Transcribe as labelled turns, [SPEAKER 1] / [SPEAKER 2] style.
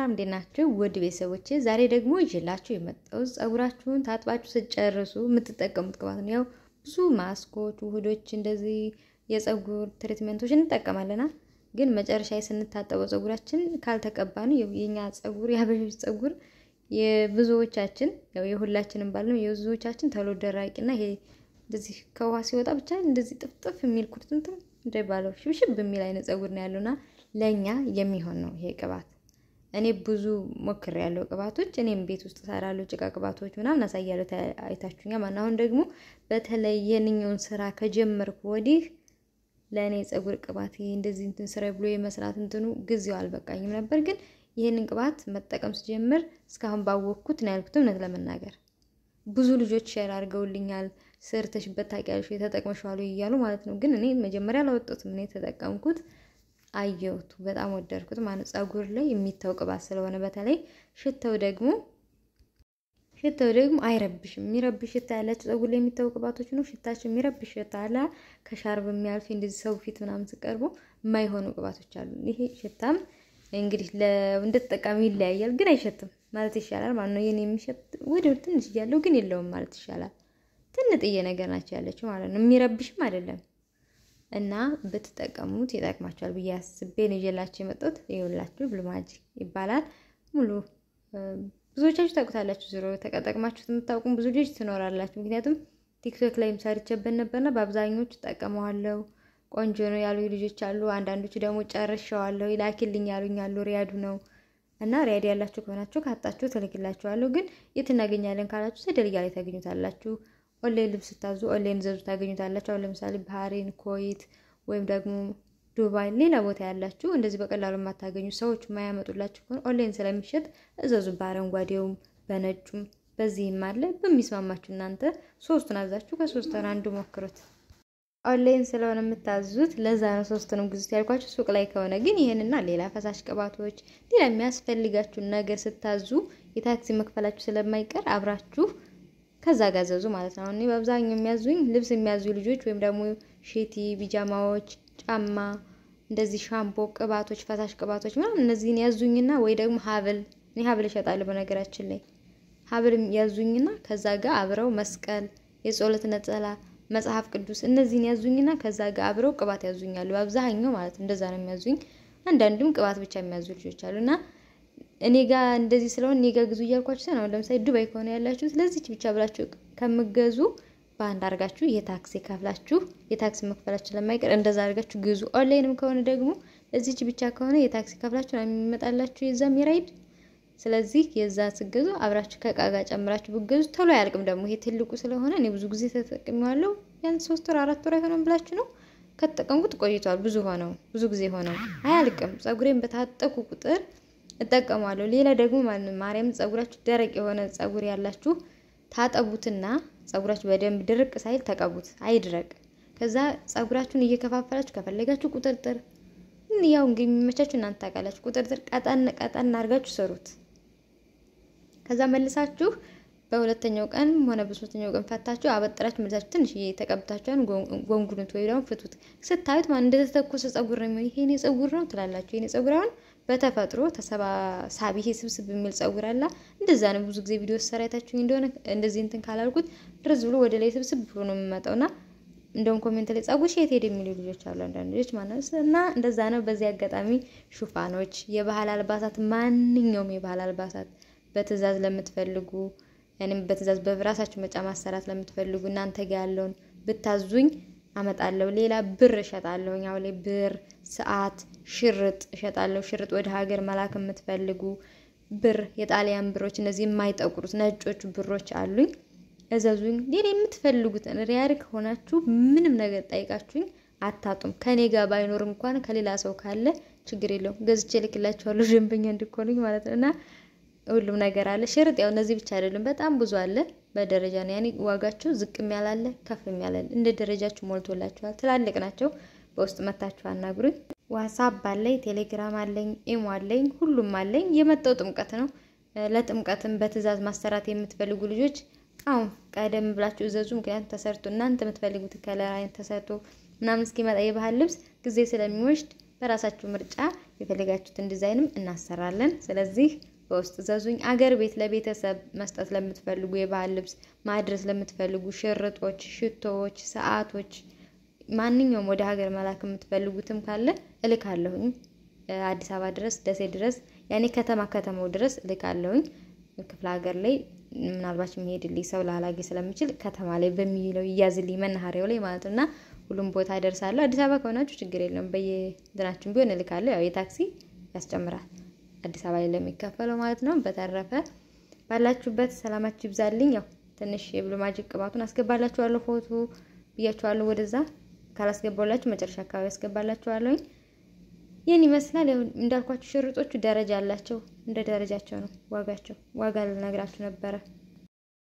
[SPEAKER 1] ሰላም እንዴት ናችሁ? ውድ ቤተሰቦቼ ዛሬ ደግሞ ይዤላችሁ የመጣው ጸጉራችሁን ታጥባችሁ ስትጨርሱ የምትጠቀሙት ቅባት ነው። ያው ብዙ ማስኮች፣ ውህዶች እንደዚህ የጸጉር ትሪትመንቶች እንጠቀማለና ግን መጨረሻ ስንታጠበው ጸጉራችን ካልተቀባ ነው የኛ ጸጉር የአበሾች ጸጉር የብዙዎቻችን ያው የሁላችንም ባል ነው የብዙዎቻችን ተሎ ደራቂና ይሄ እንደዚህ ከውሃ ሲወጣ ብቻ እንደዚህ ጥፍጥፍ የሚል ኩርትምትም እንደባለው ሽብሽብ የሚል አይነት ጸጉር ነው ያለውና ለእኛ የሚሆን ነው ይሄ ቅባት እኔ ብዙ ሞክር ያለው ቅባቶች እኔም ቤት ውስጥ ሰራለሁ። ጭቃ ቅባቶች ምናምን አሳያለሁ። አይታችሁኛል ማና አሁን ደግሞ በተለይ የንኛውን ስራ ከጀመርኩ ወዲህ ለእኔ ጸጉር ቅባት ይሄ እንደዚህ እንትን ስራ ብሎ የመስራት እንትኑ ጊዜው አልበቃኝም ነበር፣ ግን ይህንን ቅባት መጠቀም ስጀምር እስካሁን ባወቅኩት ነው ያልኩት። እውነት ለመናገር ብዙ ልጆች ሼር አድርገውልኛል። ስርተሽበት ታውቂያለሽ፣ ተጠቅመሽዋል እያሉ ማለት ነው። ግን እኔ መጀመሪያ አላወጡትም እኔ የተጠቀምኩት አየሁት። በጣም ወደድኩት ማለት ፀጉር ላይ የሚተው ቅባት ስለሆነ በተለይ ሽተው ደግሞ ሽታው ደግሞ አይረብሽም። የሚረብሽ ሽታ ያላቸው ፀጉር ላይ የሚታው ቅባቶች ነው ሽታቸው የሚረብሽ ሽታ አለ። ከሻርብ የሚያልፍ እንደዚህ ሰው ፊት ምናምን ሲቀርቡ የማይሆኑ ቅባቶች አሉ። ይሄ ሽታም እንግዲህ እንደ ይለያያል፣ ግን አይሸትም ማለት ይሻላል ማለት ነው። ይህን የሚሸት ወደ ትንሽ እያለው ግን የለውም ማለት ይሻላል። ትንጥዬ ነገር ናቸው ያለችው ማለት ነው። የሚረብሽም አይደለም። እና ብትጠቀሙት ይጠቅማቸዋል ብዬ አስቤ ነው የመጡት የመጣሁት። ይኸውላችሁ ብሉ ማጂክ ይባላል። ሙሉ ብዙዎቻችሁ ታውቁታላችሁ። ዞሮ ተጠቅማችሁት የምታውቁም ብዙ ልጅ ትኖራላችሁ። ምክንያቱም ቲክቶክ ላይም ሰርቼበት ነበርና በአብዛኞቹ ጠቀመዋለሁ። ቆንጆ ነው ያሉ ልጆች አሉ። አንዳንዶቹ ደግሞ ጨርሸዋለሁ ላኪልኝ ያሉኝ አሉ። ሪያዱ ነው እና ሪያድ ያላችሁ ከሆናችሁ ካጣችሁ ትልክላችኋለሁ። ግን የት እናገኛለን ካላችሁ ሰደልያ ላይ ታገኙታላችሁ። ኦንላይን ልብስ ስታዙ ኦንላይን ዘዙ ታገኙታላችሁ። አሁን ለምሳሌ ባህሬን፣ ኮይት ወይም ደግሞ ዱባይ፣ ሌላ ቦታ ያላችሁ እንደዚህ በቀላሉ የማታገኙ ሰዎች የማያመጡላችሁ ከሆነ ኦንላይን ስለሚሸጥ እዘዙ። በአረንጓዴውም በነጩም በዚህም አለ። በሚስማማችሁ እናንተ ሶስቱን አዛችሁ ከሶስቱን አንዱ ሞክሩት። ኦንላይን ስለሆነ የምታዙት ለዛ ነው ሶስቱንም ግዙት ያልኳችሁ። ሱቅ ላይ ከሆነ ግን ይህንና ሌላ ፈሳሽ ቅባቶች፣ ሌላ የሚያስፈልጋችሁን ነገር ስታዙ የታክሲ መክፈላችሁ ስለማይቀር አብራችሁ ከዛ ጋዘዙ ማለት ነው። እኔ በአብዛኛው የሚያዙኝ ልብስ የሚያዙ ልጆች ወይም ደግሞ ሼቲ፣ ቢጃማዎች፣ ጫማ፣ እንደዚህ ሻምፖ፣ ቅባቶች፣ ፈሳሽ ቅባቶች ምናምን እነዚህን ያዙኝና ወይ ደግሞ ሀብል እኔ ሀብል እሸጣለሁ በነገራችን ላይ ሀብል ያዙኝና ከዛ ጋር አብረው መስቀል፣ የጸሎት ነጠላ፣ መጽሐፍ ቅዱስ እነዚህን ያዙኝና ከዛ ጋር አብረው ቅባት ያዙኛሉ። በአብዛኛው ማለት እንደዛ ነው የሚያዙኝ። አንዳንድም ቅባት ብቻ የሚያዙ ልጆች አሉና እኔ ጋ እንደዚህ ስለሆን እኔ ጋ ግዙ እያልኳችሁ ሳይሆን አሁን ለምሳሌ ዱባይ ከሆነ ያላችሁ ስለዚች ብቻ ብላችሁ ከምገዙ በአንድ አድርጋችሁ የታክሲ ከፍላችሁ የታክሲ መክፈላችሁ ለማይቀር እንደዛ አድርጋችሁ ግዙ። ኦንላይንም ከሆነ ደግሞ እዚች ብቻ ከሆነ የታክሲ ከፍላችሁ ነው የሚመጣላችሁ የዛ ሚራይድ። ስለዚህ የዛ ስገዙ አብራችሁ ከእቃ ጋር ጨምራችሁ ብገዙ ቶሎ አያልቅም። ደግሞ ይሄ ትልቁ ስለሆነ እኔ ብዙ ጊዜ ተጠቅሚዋለሁ። ያን ሶስት ወር አራት ወር አይሆነም ብላችሁ ነው ከተጠቀምኩት ቆይቷል። ብዙ ሆነው ብዙ ጊዜ ሆነው አያልቅም። ጸጉሬን በታጠቁ ቁጥር እጠቀማለሁ። ሌላ ደግሞ ማንም ማርያም ጸጉራችሁ ደረቅ የሆነ ጸጉር ያላችሁ ታጠቡትና ጸጉራችሁ በደንብ ድርቅ ሳይል ተቀቡት፣ አይድረቅ። ከዛ ጸጉራችሁን እየከፋፈላችሁ ከፈለጋችሁ ቁጥርጥር ያው እንግዲህ የሚመቻችሁ እናንተ ታውቃላችሁ። ቁጥርጥር ቀጠን ቀጠን አድርጋችሁ ስሩት። ከዛ መልሳችሁ በሁለተኛው ቀን ሆነ በሶስተኛው ቀን ፈታችሁ አበጥራችሁ መልሳችሁ ትንሽ የተቀብታችሁን ጎንጉኑት ወይ ደግሞ ፍቱት። ስታዩት ማን እንደተተኮሰ ጸጉር ነው የሚሆን። ይሄኔ ጸጉር ነው ትላላችሁ። ይሄኔ ጸጉር አሁን በተፈጥሮ ተሰባሳቢ ይሄ ስብስብ የሚል ጸጉር አለ እንደዛ ነው። ብዙ ጊዜ ቪዲዮ ሰራ አይታችሁኝ እንደሆነ እንደዚህ እንትን ካላልኩት ድርዝ ብሎ ወደ ላይ ስብስብ ብሎ ነው የሚመጣውና እንደውም ኮሜንት ላይ ጸጉርሽ የት ሄደ የሚሉ ልጆች አሉ፣ አንዳንድ ልጆች ማለት ነው። እና እንደዛ ነው። በዚህ አጋጣሚ ሹፋኖች፣ የባህል አልባሳት፣ ማንኛውም የባህል አልባሳት በትእዛዝ ለምትፈልጉ ያንም በትእዛዝ በራሳችሁ መጫ ማሰራት ለምትፈልጉ እናንተ ጋር ያለውን ብታዙኝ አመጣለሁ። ሌላ ብር እሸጣለሁ። ያው ላይ ብር፣ ሰዓት፣ ሽርጥ እሸጣለሁ። ሽርጥ ወደ ሀገር መላክ የምትፈልጉ ብር፣ የጣሊያን ብሮች፣ እነዚህ የማይጠቁሩት ነጮቹ ብሮች አሉኝ። እዘዙኝ። ሌላ የምትፈልጉትን ሪያል ከሆናችሁ ምንም ነገር ጠይቃችሁኝ አታጡም። ከኔ ጋር ባይኖር እንኳን ከሌላ ሰው ካለ ችግር የለውም ገዝቼ ልክላችኋለሁ። ደንበኛ እንድኮኑኝ ማለት ነው እና ሁሉም ነገር አለ። ሽርጥ ያው እነዚህ ብቻ አይደሉም፣ በጣም ብዙ አለ። በደረጃ ነው። ያኔ ዋጋቸው ዝቅም የሚያላለ ከፍ የሚያላለ እንደ ደረጃችሁ ሞልቶላችኋል። ትላልቅ ናቸው። በውስጥ መታችሁ አናግሩኝ። ዋትሳፕ አለኝ፣ ቴሌግራም አለኝ፣ ኢሞ አለኝ፣ ሁሉም አለኝ። የመጣው ጥምቀት ነው። ለጥምቀትም በትዕዛዝ ማሰራት የምትፈልጉ ልጆች አሁን ቀደም ብላችሁ እዘዙ። ምክንያቱም ተሰርቶ እናንተ የምትፈልጉት ከለር አይነት ተሰርቶ ምናምን እስኪመጣ የባህል ልብስ ጊዜ ስለሚወስድ በራሳችሁ ምርጫ የፈለጋችሁትን ዲዛይንም እናሰራለን። ስለዚህ በውስጥ ዘዙኝ። አገር ቤት ለቤተሰብ መስጠት ለምትፈልጉ የባህል ልብስ ማድረስ ለምትፈልጉ ሽርጦች፣ ሽቶዎች፣ ሰዓቶች፣ ማንኛውም ወደ ሀገር መላክ የምትፈልጉትም ካለ እልካለሁኝ። አዲስ አበባ ድረስ ደሴ ድረስ ያኔ ከተማ ከተማው ድረስ እልካለሁኝ። ክፍለ ሀገር ላይ ምናልባች የሚሄድልኝ ሰው ላላጌ ስለምችል ከተማ ላይ በሚለው እያዝልኝ መናኸሪያው ላይ ማለት ነው እና ሁሉም ቦታ ደርሳለሁ። አዲስ አበባ ከሆናችሁ ችግር የለውም፣ በየድናችን ቢሆን እልካለሁ። ያው የታክሲ ያስጨምራል። አዲስ አበባ ላይ ለሚከፈለው ማለት ነው። በተረፈ ባላችሁበት ሰላማችሁ ይብዛልኝ። ያው ትንሽ የብሉ ማጂክ ቅባቱን አስገባላችኋለሁ፣ ፎቶ ብያችኋለሁ። ወደዛ ካላስገባላችሁ መጨረሻ አካባቢ አስገባላችኋለሁ። ይህን ይመስላል። ያው እንዳልኳችሁ ሽርጦቹ ደረጃ አላቸው። እንደ ደረጃቸው ነው ዋጋቸው። ዋጋ ልነግራችሁ ነበረ።